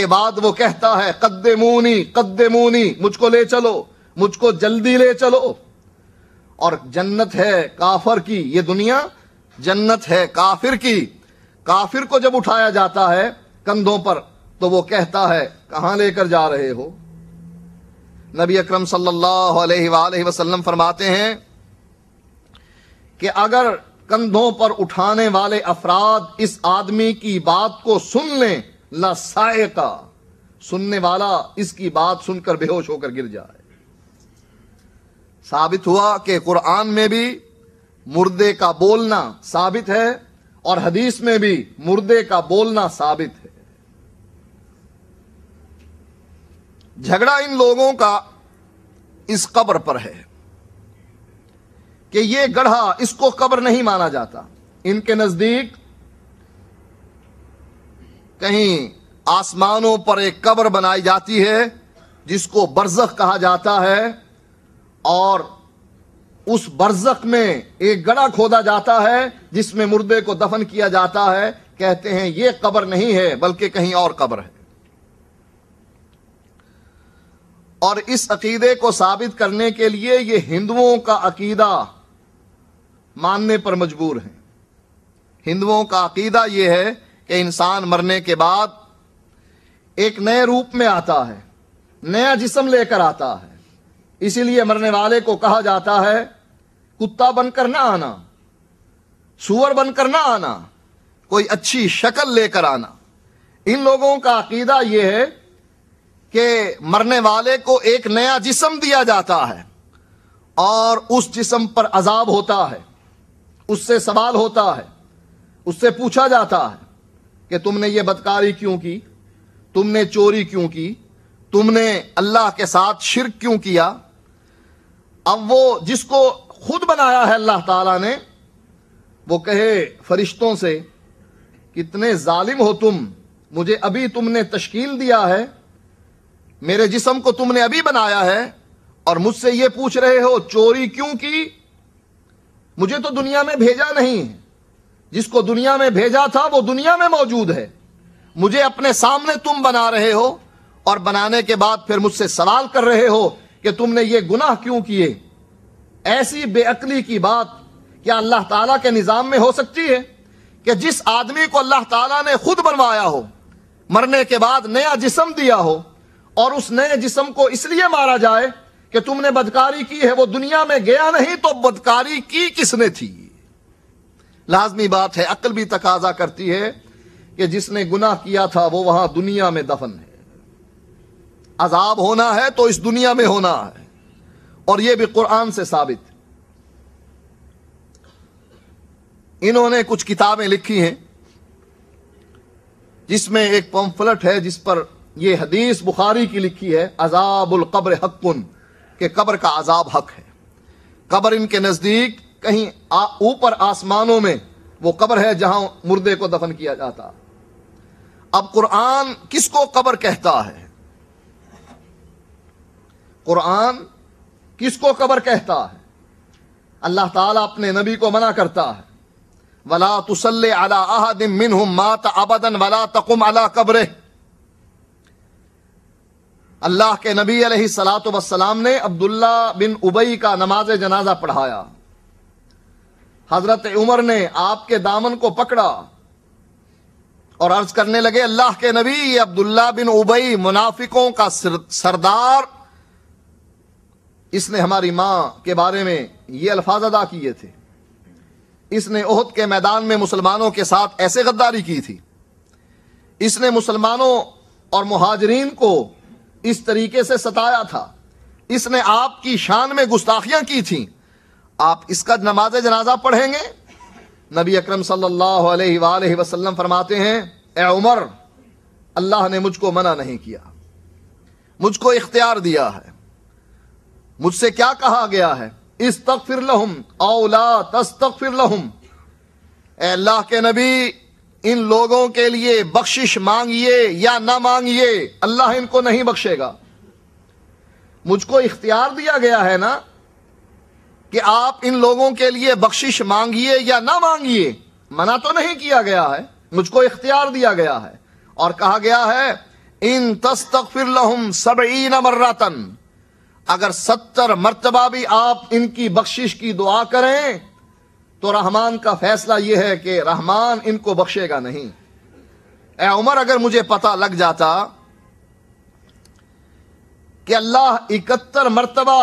के बाद वो कहता है कद्दे मुनी कद्दे मुनी मुझको ले चलो मुझको जल्दी ले चलो और जन्नत है काफर की ये दुनिया जन्नत है काफिर की काफिर को जब उठाया जाता है कंधों पर तो वो कहता है कहां लेकर जा रहे हो नबी अकरम सल्लल्लाहु अलैहि वसल्लम फरमाते हैं कि अगर कंधों पर उठाने वाले अफराद इस आदमी की बात को सुन लें लसायका का सुनने वाला इसकी बात सुनकर बेहोश होकर गिर जाए साबित हुआ कि कुरान में भी मुर्दे का बोलना साबित है और हदीस में भी मुर्दे का बोलना साबित है झगड़ा इन लोगों का इस कब्र पर है कि यह गढ़ा इसको कब्र नहीं माना जाता इनके नजदीक कहीं आसमानों पर एक कब्र बनाई जाती है जिसको बरजख कहा जाता है और उस बरजख में एक गड़ा खोदा जाता है जिसमें मुर्दे को दफन किया जाता है कहते हैं यह कब्र नहीं है बल्कि कहीं और कब्र है और इस अकीदे को साबित करने के लिए ये हिंदुओं का अकीदा मानने पर मजबूर है हिंदुओं का अकीदा यह है कि इंसान मरने के बाद एक नए रूप में आता है नया जिसम लेकर आता है इसीलिए मरने वाले को कहा जाता है कुत्ता बनकर ना आना सुअर बनकर ना आना कोई अच्छी शक्ल लेकर आना इन लोगों का अकीदा यह है कि मरने वाले को एक नया जिसम दिया जाता है और उस जिसम पर अजाब होता है उससे सवाल होता है उससे पूछा जाता है कि तुमने ये बदकारी क्यों की तुमने चोरी क्यों की तुमने अल्लाह के साथ शिरक क्यों किया अब वो जिसको खुद बनाया है अल्लाह ताला ने वो कहे फरिश्तों से कितने जालिम हो तुम मुझे अभी तुमने तश्कील दिया है मेरे जिसम को तुमने अभी बनाया है और मुझसे ये पूछ रहे हो चोरी क्यों की मुझे तो दुनिया में भेजा नहीं है जिसको दुनिया में भेजा था वो दुनिया में मौजूद है मुझे अपने सामने तुम बना रहे हो और बनाने के बाद फिर मुझसे सवाल कर रहे हो कि तुमने ये गुनाह क्यों किए ऐसी बेअकली की बात क्या अल्लाह ताला के निज़ाम में हो सकती है कि जिस आदमी को अल्लाह ताला ने खुद बनवाया हो मरने के बाद नया जिसम दिया हो और उस नए जिसम को इसलिए मारा जाए कि तुमने बदकारी की है वो दुनिया में गया नहीं तो बदकारी की किसने थी लाजमी बात है अक्ल भी तकाजा करती है कि जिसने गुनाह किया था वो वहां दुनिया में दफन है अजाब होना है तो इस दुनिया में होना है और यह भी कुरान से साबित इन्होंने कुछ किताबें लिखी हैं जिसमें एक पम्फलट है जिस पर यह हदीस बुखारी की लिखी है अजाबुल कब्र हक्कुन के कब्र का अजाब हक है कब्र इनके नज़दीक कहीं ऊपर आसमानों में वो कब्र है जहां मुर्दे को दफन किया जाता अब कुरान किसको कब्र कहता है कुरान किसको कब्र कहता है अल्लाह ताला अपने नबी को मना करता है वला तुसल अला मिन मात अबदन वला तकुम अला कब्र अल्लाह के नबी सलात वसलाम ने अब्दुल्ला बिन उबई का नमाज जनाजा पढ़ाया हजरत उमर ने आपके दामन को पकड़ा और अर्ज करने लगे अल्लाह के नबी अब्दुल्ला बिन उबई मुनाफिकों का सरदार इसने हमारी मां के बारे में ये अल्फाज अदा किए थे इसने ओहद के मैदान में मुसलमानों के साथ ऐसे गद्दारी की थी इसने मुसलमानों और महाजरीन को इस तरीके से सताया था इसने आपकी शान में गुस्ताखियां की थी आप इसका नमाज जनाजा पढ़ेंगे नबी अक्रम सल्लाम फरमाते हैं ए उमर अल्लाह ने मुझको मना नहीं किया मुझको इख्तियार दिया है मुझसे क्या कहा गया है इस तक फिर लहुम औला तस तक फिर लहुम अल्लाह के नबी इन लोगों के लिए बख्शिश मांगिए या ना मांगिए अल्लाह इनको नहीं बख्शेगा मुझको इख्तियार दिया गया है ना कि आप इन लोगों के लिए बख्शिश मांगिए या ना मांगिए मना तो नहीं किया गया है मुझको इख्तियार दिया गया है और कहा गया है इन तस्तफिर लहुम सबईन मर्रातन अगर सत्तर मरतबा भी आप इनकी बख्शिश की दुआ करें तो रहमान का फैसला यह है कि रहमान इनको बख्शेगा नहीं ए उमर अगर मुझे पता लग जाता कि अल्लाह इकहत्तर मरतबा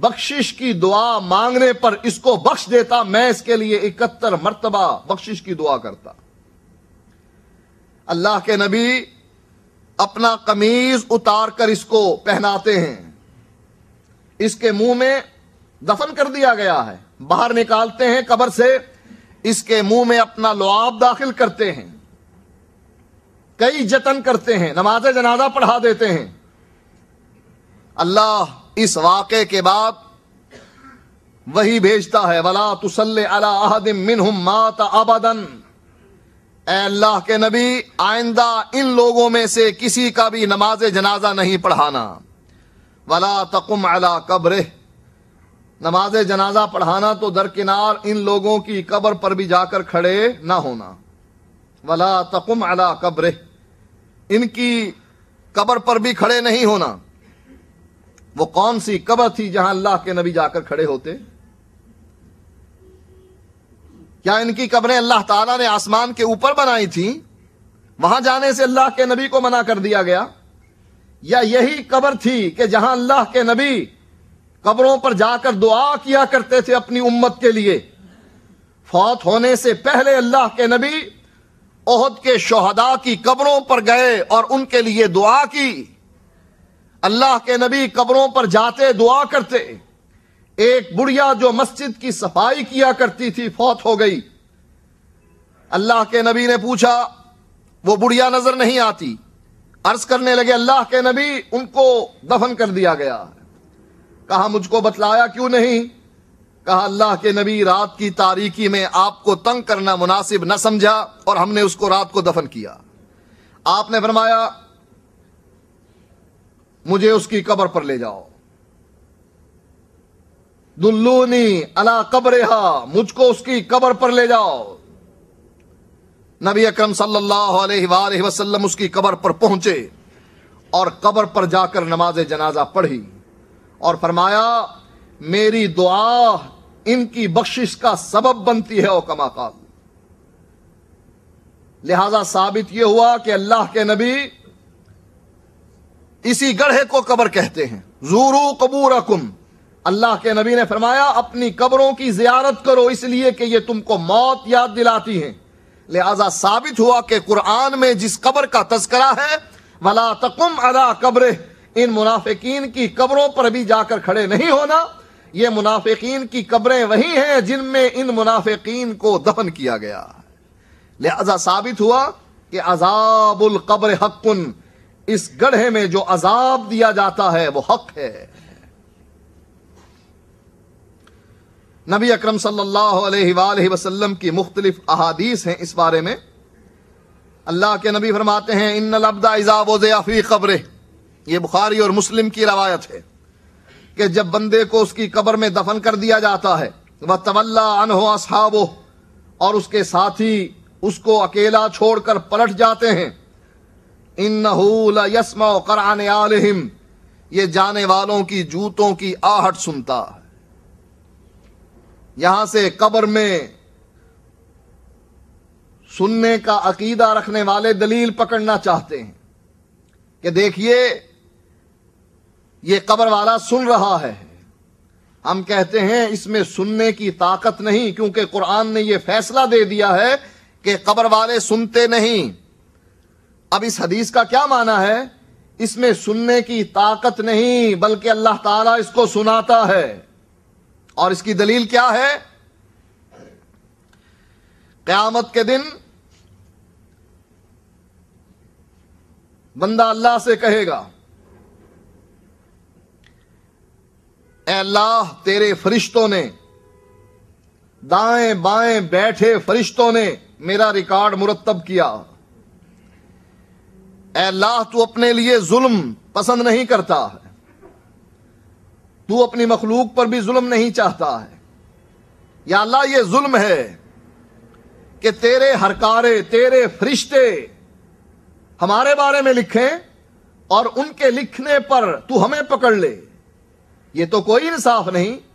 बख्शिश की दुआ मांगने पर इसको बख्श देता मैं इसके लिए इकहत्तर मरतबा बख्शिश की दुआ करता अल्लाह के नबी अपना कमीज उतार कर इसको पहनाते हैं इसके मुंह में दफन कर दिया गया है बाहर निकालते हैं कबर से इसके मुंह में अपना लुआब दाखिल करते हैं कई जतन करते हैं नमाज जनाजा पढ़ा देते हैं अल्लाह इस वाक के बाद वही भेजता है वला तुसल अलादिम हम मात अबदन अल्लाह के नबी आइंदा इन लोगों में से किसी का भी नमाज जनाजा नहीं पढ़ाना वला तकुम अला कब्र नमाज जनाजा पढ़ाना तो दरकिनार इन लोगों की कब्र पर भी जाकर खड़े ना होना वला तकुम अला कब्र इनकी कब्र पर भी खड़े नहीं होना वो कौन सी कबर थी जहां अल्लाह के नबी जाकर खड़े होते क्या इनकी कब्रें अल्लाह ताला ने आसमान के ऊपर बनाई थी वहां जाने से अल्लाह के नबी को मना कर दिया गया या यही कबर थी कि जहां अल्लाह के नबी कब्रों पर जाकर दुआ किया करते थे अपनी उम्मत के लिए फौत होने से पहले अल्लाह के नबी ओहद के शोहदा की कब्रों पर गए और उनके लिए दुआ की अल्लाह के नबी कब्रों पर जाते दुआ करते एक बुढ़िया जो मस्जिद की सफाई किया करती थी फौत हो गई अल्लाह के नबी ने पूछा वो बुढ़िया नजर नहीं आती अर्ज करने लगे अल्लाह के नबी उनको दफन कर दिया गया कहा मुझको बतलाया क्यों नहीं कहा अल्लाह के नबी रात की तारीकी में आपको तंग करना मुनासिब न समझा और हमने उसको रात को दफन किया आपने फरमाया मुझे उसकी कब्र पर ले जाओ दुल्लूनी अला कब्रहा मुझको उसकी कब्र पर ले जाओ नबी अकरम सल्लल्लाहु अलैहि वसल्लम उसकी कब्र पर पहुंचे और कब्र पर जाकर नमाज जनाजा पढ़ी और फरमाया मेरी दुआ इनकी बख्शिश का सबब बनती है ओ कमाकाल लिहाजा साबित यह हुआ कि अल्लाह के नबी इसी गढ़े को कब्र कहते हैं जूरू कबूर अल्लाह के नबी ने फरमाया अपनी कब्रों की जियारत करो इसलिए कि ये तुमको मौत याद दिलाती है लिहाजा साबित हुआ कि कुरान में जिस कब्र का तस्करा है वला तकुम अदा कब्र इन मुनाफिकीन की कब्रों पर भी जाकर खड़े नहीं होना ये मुनाफिकीन की कब्रें वही हैं जिनमें इन मुनाफिकीन को दफन किया गया लिहाजा साबित हुआ कि अजाबुल कब्र हक्कुन इस गढ़े में जो अजाब दिया जाता है वो हक है नबी अकरम सल्लल्लाहु अलैहि वसल्लम की मुख्तलिफ अहादीस हैं इस बारे में अल्लाह के नबी फरमाते हैं इन लबदा इजाबी कब्र ये बुखारी और मुस्लिम की रवायत है कि जब बंदे को उसकी कब्र में दफन कर दिया जाता है वह तवल्ला अनहो असहाबो और उसके साथी उसको अकेला छोड़कर पलट जाते हैं इन यसमा ये जाने वालों की जूतों की आहट सुनता है यहां से कब्र में सुनने का अकीदा रखने वाले दलील पकड़ना चाहते हैं कि देखिए ये कब्र वाला सुन रहा है हम कहते हैं इसमें सुनने की ताकत नहीं क्योंकि कुरान ने यह फैसला दे दिया है कि कब्र वाले सुनते नहीं अब इस हदीस का क्या माना है इसमें सुनने की ताकत नहीं बल्कि अल्लाह ताला इसको सुनाता है और इसकी दलील क्या है क्यामत के दिन बंदा अल्लाह से कहेगा अल्लाह तेरे फरिश्तों ने दाएं बाएं बैठे फरिश्तों ने मेरा रिकॉर्ड मुरतब किया अल्लाह तू अपने लिए जुल्म पसंद नहीं करता है तू अपनी मखलूक पर भी जुल्म नहीं चाहता है या अल्लाह ये जुल्म है कि तेरे हरकारे तेरे फरिश्ते हमारे बारे में लिखें और उनके लिखने पर तू हमें पकड़ ले ये तो कोई इंसाफ नहीं